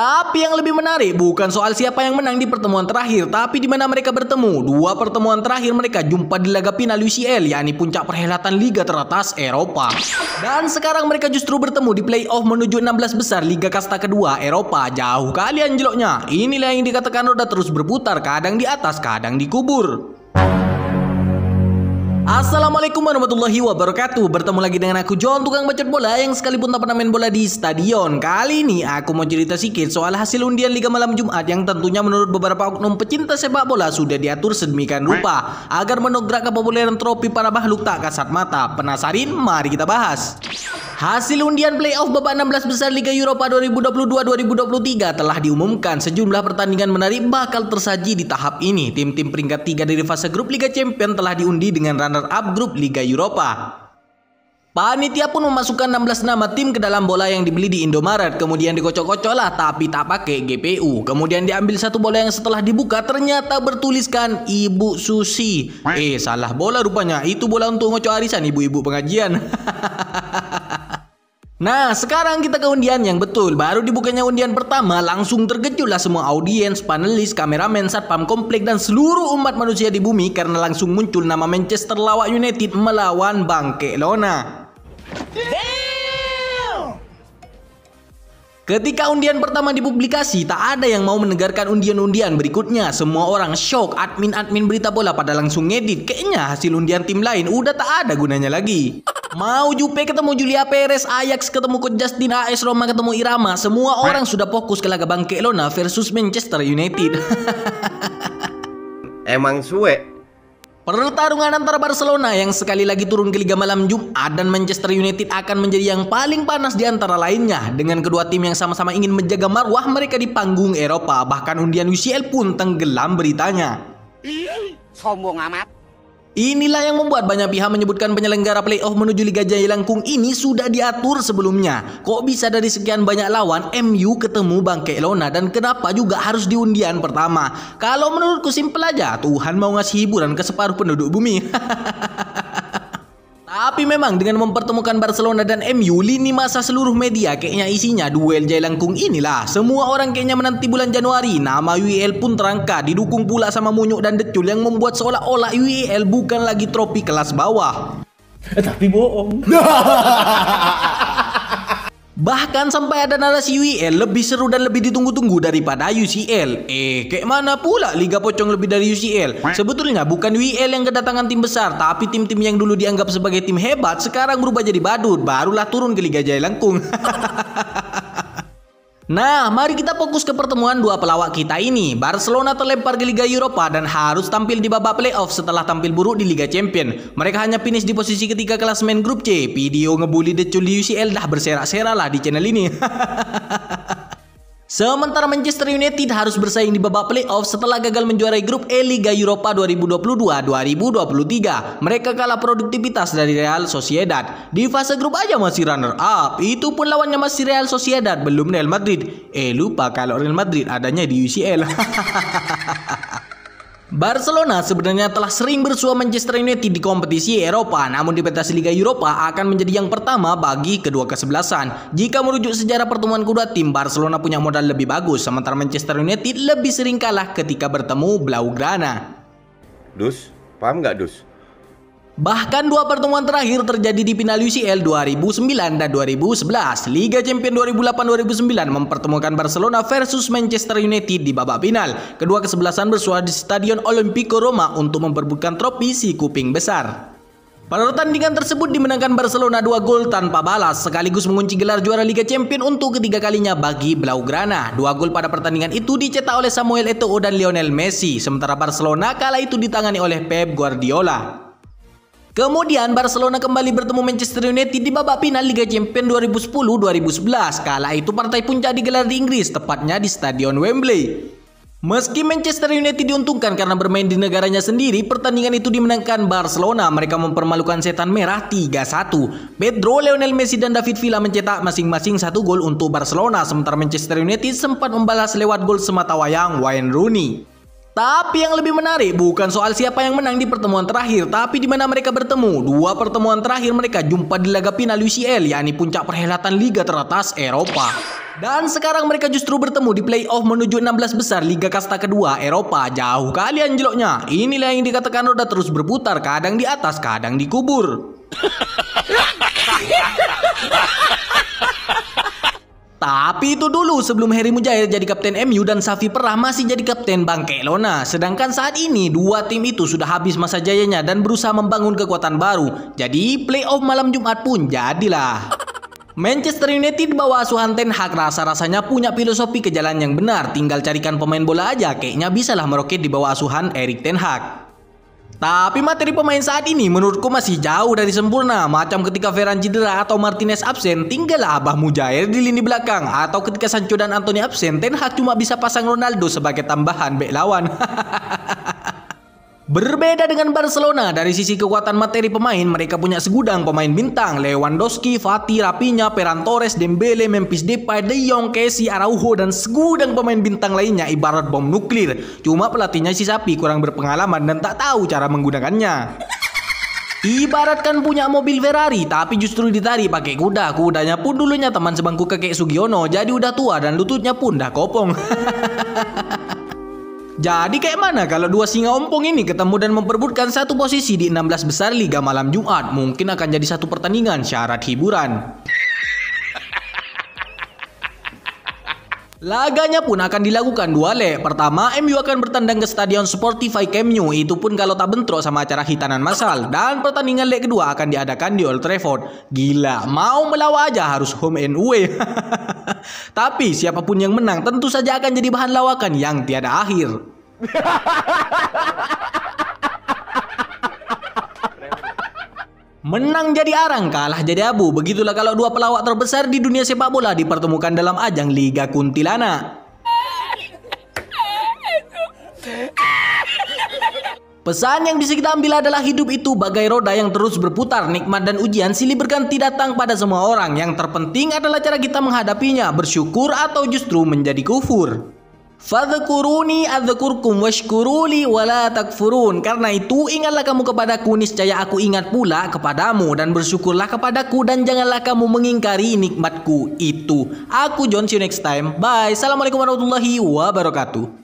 Tapi yang lebih menarik bukan soal siapa yang menang di pertemuan terakhir, tapi di mana mereka bertemu. Dua pertemuan terakhir mereka jumpa di laga final UCL, yakni puncak perhelatan liga teratas Eropa. Dan sekarang mereka justru bertemu di playoff menuju 16 besar Liga Kasta kedua Eropa. Jauh kalian jeloknya. Inilah yang dikatakan roda terus berputar, kadang di atas, kadang dikubur. Assalamualaikum warahmatullahi wabarakatuh Bertemu lagi dengan aku John Tukang Bacot Bola Yang sekalipun tak pernah main bola di stadion Kali ini aku mau cerita sedikit soal hasil undian Liga Malam Jumat Yang tentunya menurut beberapa oknum pecinta sepak bola Sudah diatur sedemikian rupa Agar menograk kepopuleran trofi para makhluk tak kasat mata Penasarin? Mari kita bahas Hasil undian playoff babak 16 besar Liga Eropa 2022-2023 telah diumumkan. Sejumlah pertandingan menarik bakal tersaji di tahap ini. Tim-tim peringkat 3 dari fase grup Liga Champions telah diundi dengan runner-up grup Liga Eropa. Panitia pun memasukkan 16 nama tim ke dalam bola yang dibeli di Indomaret, kemudian dikocok-kocok lah tapi tak pakai GPU. Kemudian diambil satu bola yang setelah dibuka ternyata bertuliskan Ibu Susi. Eh, salah bola rupanya. Itu bola untuk ngocok arisan ibu-ibu pengajian. Nah, sekarang kita ke undian yang betul. Baru dibukanya undian pertama, langsung terkejutlah semua audiens, panelis, kameramen, satpam komplek, dan seluruh umat manusia di bumi karena langsung muncul nama Manchester lawak United melawan Bangke Lona. Ketika undian pertama dipublikasi, tak ada yang mau mendengarkan undian-undian berikutnya. Semua orang shock, admin-admin berita bola pada langsung ngedit. Kayaknya hasil undian tim lain udah tak ada gunanya lagi. Mau Jupe ketemu Julia Perez, Ajax ketemu ke Justin AS Roma ketemu Irama, semua orang sudah fokus ke laga Barcelona versus Manchester United. Emang suwe. Pertarungan antara Barcelona yang sekali lagi turun ke Liga Malam Jumat dan Manchester United akan menjadi yang paling panas di antara lainnya dengan kedua tim yang sama-sama ingin menjaga marwah mereka di panggung Eropa bahkan undian UCL pun tenggelam beritanya. Sombong amat. Inilah yang membuat banyak pihak menyebutkan penyelenggara playoff menuju Liga Jaya Langkung ini sudah diatur sebelumnya. Kok bisa dari sekian banyak lawan MU ketemu Bangke Elona dan kenapa juga harus di undian pertama? Kalau menurutku simpel aja, Tuhan mau ngasih hiburan ke separuh penduduk bumi. Tapi memang dengan mempertemukan Barcelona dan MU, lini masa seluruh media kayaknya isinya duel Jailangkung inilah. Semua orang kayaknya menanti bulan Januari. Nama UEL pun terangkat, didukung pula sama Munyuk dan Decul yang membuat seolah-olah UEL bukan lagi tropi kelas bawah. Eh, tapi bohong. Bahkan sampai ada narasi UEL lebih seru dan lebih ditunggu-tunggu daripada UCL. Eh, kayak mana pula Liga Pocong lebih dari UCL? Sebetulnya bukan UEL yang kedatangan tim besar, tapi tim-tim yang dulu dianggap sebagai tim hebat sekarang berubah jadi badut, barulah turun ke Liga Jaya Langkung. Nah, mari kita fokus ke pertemuan dua pelawak kita ini. Barcelona terlempar ke Liga Eropa dan harus tampil di babak playoff setelah tampil buruk di Liga Champion. Mereka hanya finish di posisi ketiga klasemen grup C. Video ngebully The Chul UCL dah berserak-serak lah di channel ini. Sementara Manchester United harus bersaing di babak playoff setelah gagal menjuarai grup E Liga Eropa 2022-2023. Mereka kalah produktivitas dari Real Sociedad. Di fase grup aja masih runner up, itu pun lawannya masih Real Sociedad, belum Real Madrid. Eh lupa kalau Real Madrid adanya di UCL. Barcelona sebenarnya telah sering bersua Manchester United di kompetisi Eropa, namun di pentas Liga Eropa akan menjadi yang pertama bagi kedua kesebelasan. Jika merujuk sejarah pertemuan kedua tim, Barcelona punya modal lebih bagus, sementara Manchester United lebih sering kalah ketika bertemu Blaugrana. Dus, paham nggak Dus? Bahkan dua pertemuan terakhir terjadi di final UCL 2009 dan 2011. Liga Champion 2008-2009 mempertemukan Barcelona versus Manchester United di babak final. Kedua kesebelasan bersuara di Stadion Olimpico Roma untuk memperbutkan trofi si kuping besar. Pada pertandingan tersebut dimenangkan Barcelona 2 gol tanpa balas sekaligus mengunci gelar juara Liga Champion untuk ketiga kalinya bagi Blaugrana. Dua gol pada pertandingan itu dicetak oleh Samuel Eto'o dan Lionel Messi, sementara Barcelona kala itu ditangani oleh Pep Guardiola. Kemudian Barcelona kembali bertemu Manchester United di babak final Liga Champions 2010-2011. Kala itu partai puncak gelar di Inggris, tepatnya di Stadion Wembley. Meski Manchester United diuntungkan karena bermain di negaranya sendiri, pertandingan itu dimenangkan Barcelona. Mereka mempermalukan setan merah 3-1. Pedro, Lionel Messi, dan David Villa mencetak masing-masing satu gol untuk Barcelona, sementara Manchester United sempat membalas lewat gol semata wayang Wayne Rooney. Tapi yang lebih menarik bukan soal siapa yang menang di pertemuan terakhir, tapi di mana mereka bertemu. Dua pertemuan terakhir mereka jumpa di laga final UCL, yakni puncak perhelatan liga teratas Eropa. Dan sekarang mereka justru bertemu di playoff menuju 16 besar Liga Kasta kedua Eropa. Jauh kalian anjloknya. Inilah yang dikatakan roda terus berputar, kadang di atas, kadang dikubur. Tapi itu dulu sebelum Harry Mujair jadi kapten MU dan Safi Perah masih jadi kapten Bangke Lona. Sedangkan saat ini dua tim itu sudah habis masa jayanya dan berusaha membangun kekuatan baru. Jadi playoff malam Jumat pun jadilah. Manchester United bawa asuhan Ten Hag rasa-rasanya punya filosofi ke jalan yang benar. Tinggal carikan pemain bola aja, kayaknya bisalah meroket di bawah asuhan Erik Ten Hag. Tapi materi pemain saat ini menurutku masih jauh dari sempurna. Macam ketika Ferran cedera atau Martinez absen, tinggallah Abah Mujair di lini belakang. Atau ketika Sancho dan Anthony absen, Ten Hag cuma bisa pasang Ronaldo sebagai tambahan bek lawan. Berbeda dengan Barcelona, dari sisi kekuatan materi pemain, mereka punya segudang pemain bintang, Lewandowski, Fati, Rapinya, Peran Torres, Dembele, Memphis Depay, De Jong, Casey, Araujo, dan segudang pemain bintang lainnya ibarat bom nuklir. Cuma pelatihnya si sapi kurang berpengalaman dan tak tahu cara menggunakannya. Ibaratkan punya mobil Ferrari tapi justru ditarik pakai kuda. Kudanya pun dulunya teman sebangku kakek Sugiono jadi udah tua dan lututnya pun dah kopong. Jadi kayak mana kalau dua singa ompong ini ketemu dan memperbutkan satu posisi di 16 besar Liga Malam Jumat? Mungkin akan jadi satu pertandingan syarat hiburan. Laganya pun akan dilakukan dua leg. Pertama, MU akan bertandang ke Stadion Sportify Camp Nou, itu pun kalau tak bentrok sama acara hitanan massal. Dan pertandingan leg kedua akan diadakan di Old Trafford. Gila, mau melawan aja harus home and away. Tapi siapapun yang menang tentu saja akan jadi bahan lawakan yang tiada akhir. Menang jadi arang, kalah jadi abu. Begitulah kalau dua pelawak terbesar di dunia sepak bola dipertemukan dalam ajang Liga Kuntilanak. Pesan yang bisa kita ambil adalah hidup itu bagai roda yang terus berputar, nikmat dan ujian silih berganti datang pada semua orang. Yang terpenting adalah cara kita menghadapinya, bersyukur atau justru menjadi kufur. Fadhkuruni adzkurkum washkuruli wala Karena itu ingatlah kamu kepadaku niscaya aku ingat pula kepadamu dan bersyukurlah kepadaku dan janganlah kamu mengingkari nikmatku itu. Aku John see you next time. Bye. Assalamualaikum warahmatullahi wabarakatuh.